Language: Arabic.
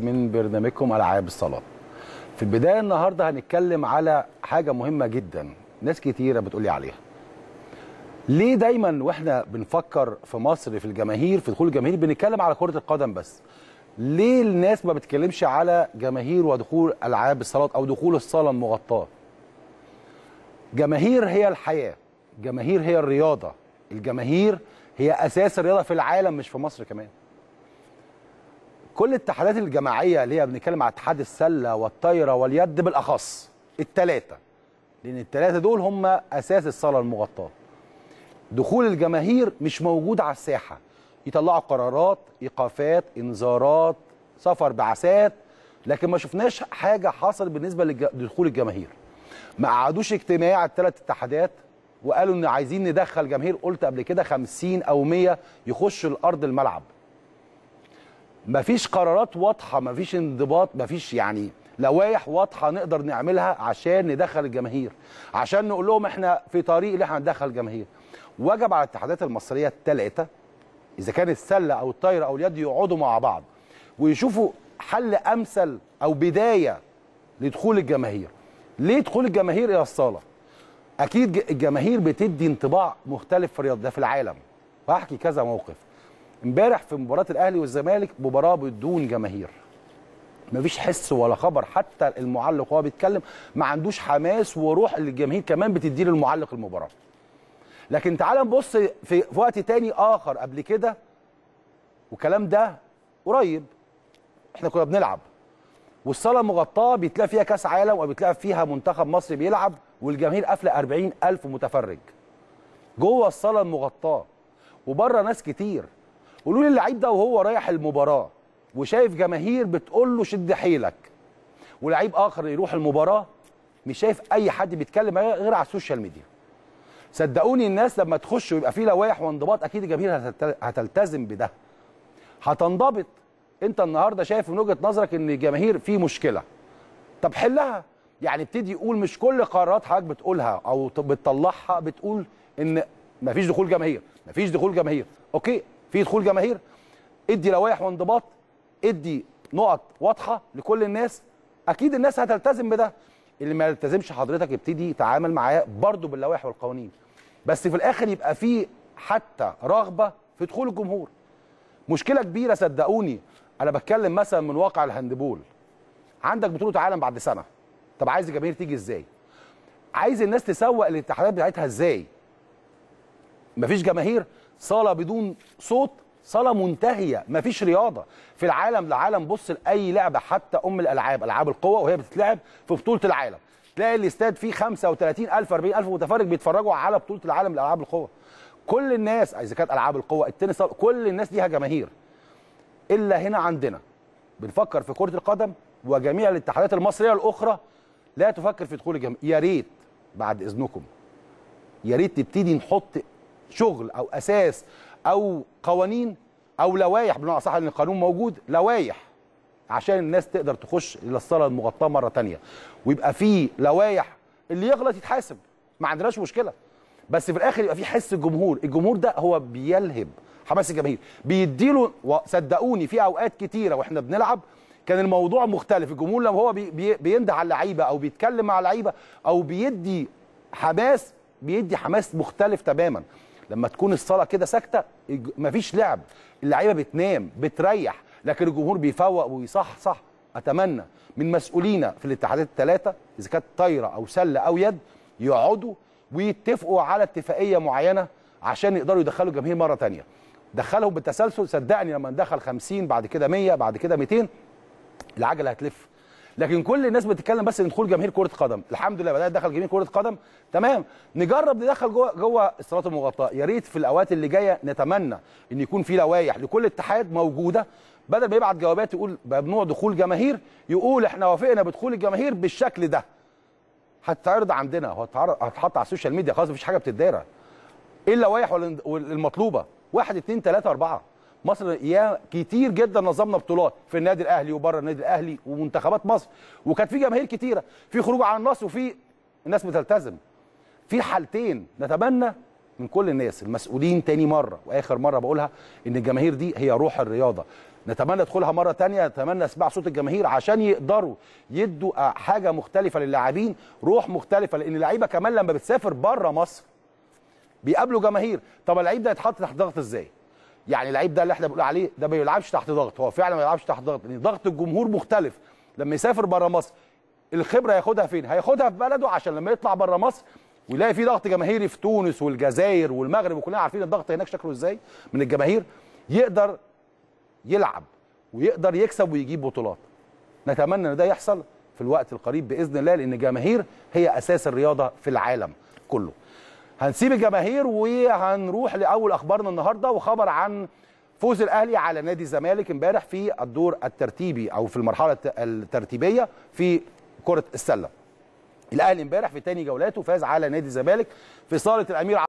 من برنامجكم العاب الصلاه في البدايه النهارده هنتكلم على حاجه مهمه جدا ناس كتيره بتقولي عليها ليه دايما واحنا بنفكر في مصر في الجماهير في دخول الجماهير بنتكلم على كره القدم بس ليه الناس ما بتتكلمش على جماهير ودخول العاب الصالات او دخول الصاله المغطاه جماهير هي الحياه جماهير هي الرياضه الجماهير هي اساس الرياضه في العالم مش في مصر كمان كل الاتحادات الجماعيه اللي هي بنتكلم على اتحاد السله والطايره واليد بالاخص الثلاثه لان الثلاثه دول هم اساس الصاله المغطاه دخول الجماهير مش موجود على الساحه يطلعوا قرارات ايقافات انذارات سفر بعثات لكن ما شفناش حاجه حصل بالنسبه لدخول الجماهير ما قعدوش اجتماع الثلاث اتحادات وقالوا ان عايزين ندخل جماهير قلت قبل كده 50 او 100 يخشوا الارض الملعب مفيش قرارات واضحه مفيش انضباط مفيش يعني لوائح واضحه نقدر نعملها عشان ندخل الجماهير عشان نقول لهم احنا في طريق اللي احنا ندخل الجماهير وجب على الاتحادات المصريه الثلاثه اذا كان السله او الطايره او اليد يقعدوا مع بعض ويشوفوا حل امثل او بدايه لدخول الجماهير ليه دخول الجماهير الى الصاله اكيد الجماهير بتدي انطباع مختلف في الرياضه ده في العالم وهحكي كذا موقف امبارح في مباراه الاهلي والزمالك مباراه بدون جماهير مفيش حس ولا خبر حتى المعلق وهو بيتكلم ما عندوش حماس وروح للجماهير كمان بتديه للمعلق المباراه لكن تعال نبص في وقت تاني اخر قبل كده والكلام ده قريب احنا كنا بنلعب والصاله مغطاه بيتلاقي فيها كاس عالم وبيتلاقي فيها منتخب مصري بيلعب والجماهير قافله 40000 متفرج جوه الصاله المغطاه وبره ناس كتير قولوا لي اللعيب ده وهو رايح المباراه وشايف جماهير بتقول له شد حيلك ولعيب اخر يروح المباراه مش شايف اي حد بيتكلم غير على السوشيال ميديا صدقوني الناس لما تخش ويبقى في لوائح وانضباط اكيد الجماهير هتلتزم بده هتنضبط انت النهارده شايف من وجهه نظرك ان الجماهير في مشكله طب حلها يعني ابتدي يقول مش كل قرارات حضرتك بتقولها او بتطلعها بتقول ان مفيش دخول جماهير مفيش دخول جماهير اوكي في دخول جماهير ادي لوائح وانضباط ادي نقط واضحه لكل الناس اكيد الناس هتلتزم بده اللي ما يلتزمش حضرتك ابتدي تعامل معاه برضه باللوائح والقوانين بس في الاخر يبقى في حتى رغبه في دخول الجمهور مشكله كبيره صدقوني انا بتكلم مثلا من واقع الهاندبول عندك بطوله عالم بعد سنه طب عايز الجماهير تيجي ازاي عايز الناس تسوق الاتحادات بتاعتها ازاي مفيش جماهير صاله بدون صوت صاله منتهيه مفيش رياضه في العالم العالم بص لاي لعبه حتى ام الالعاب العاب القوه وهي بتتلعب في بطوله العالم تلاقي الاستاد فيه 35000 40000 متفرج بيتفرجوا على بطوله العالم لالعاب القوه كل الناس اذا كانت العاب القوه التنس كل الناس ليها جماهير الا هنا عندنا بنفكر في كره القدم وجميع الاتحادات المصريه الاخرى لا تفكر في دخول الجماهير يا ريت بعد اذنكم يا ريت تبتدي نحط شغل او اساس او قوانين او لوائح بمعنى اصح ان القانون موجود لوائح عشان الناس تقدر تخش الى الصاله المغطاه مره ثانيه ويبقى في لوائح اللي يغلط يتحاسب ما عندناش مشكله بس في الاخر يبقى في حس الجمهور الجمهور ده هو بيلهب حماس الجماهير بيديله صدقوني في اوقات كتيره واحنا بنلعب كان الموضوع مختلف الجمهور لما هو بينده على اللعيبه او بيتكلم مع اللعيبه او بيدي حماس بيدي حماس مختلف تماما لما تكون الصاله كده ساكته مفيش لعب اللعيبه بتنام بتريح لكن الجمهور بيفوق ويصحصح اتمنى من مسؤولينا في الاتحادات الثلاثه اذا كانت طايره او سله او يد يقعدوا ويتفقوا على اتفاقيه معينه عشان يقدروا يدخلوا الجماهير مره ثانيه دخلهم بالتسلسل صدقني لما ندخل 50 بعد كده 100 بعد كده 200 العجله هتلف لكن كل الناس بتتكلم بس دخول جماهير كره قدم الحمد لله بدات دخل جماهير كره قدم تمام نجرب ندخل جوه جوه الصالات المغطاه يا ريت في الاوقات اللي جايه نتمنى ان يكون في لوائح لكل اتحاد موجوده بدل ما يبعت جوابات يقول ممنوع دخول جماهير يقول احنا وافقنا بدخول الجماهير بالشكل ده هتتعرض عندنا هتتحط على السوشيال ميديا خلاص مفيش حاجه بتتدارى ايه اللوائح المطلوبه؟ واحد اتنين تلاته اربعه مصر يا كتير جدا نظمنا بطولات في النادي الاهلي وبره النادي الاهلي ومنتخبات مصر وكانت في جماهير كتيره في خروج عن النص وفي الناس بتلتزم في حالتين نتمنى من كل الناس المسؤولين تاني مره واخر مره بقولها ان الجماهير دي هي روح الرياضه نتمنى ادخلها مره تانية نتمنى اسمع صوت الجماهير عشان يقدروا يدوا حاجه مختلفه للاعبين روح مختلفه لان اللعيبه كمان لما بتسافر بره مصر بيقابلوا جماهير طب اللعيب ده يتحط تحت ضغط ازاي يعني اللعيب ده اللي احنا بنقول عليه ده ما بيلعبش تحت ضغط هو فعلا ما بيلعبش تحت ضغط لان ضغط الجمهور مختلف لما يسافر بره مصر الخبره هياخدها فين هياخدها في بلده عشان لما يطلع بره مصر ويلاقي في ضغط جماهيري في تونس والجزائر والمغرب وكلنا عارفين الضغط هناك شكله ازاي من الجماهير يقدر يلعب ويقدر يكسب ويجيب بطولات نتمنى ان ده يحصل في الوقت القريب باذن الله لان الجماهير هي اساس الرياضه في العالم كله هنسيب الجماهير وهنروح لاول اخبارنا النهارده وخبر عن فوز الاهلي على نادي الزمالك امبارح في الدور الترتيبي او في المرحله الترتيبيه في كره السله الاهلي امبارح في تاني جولاته فاز على نادي الزمالك في صاله الامير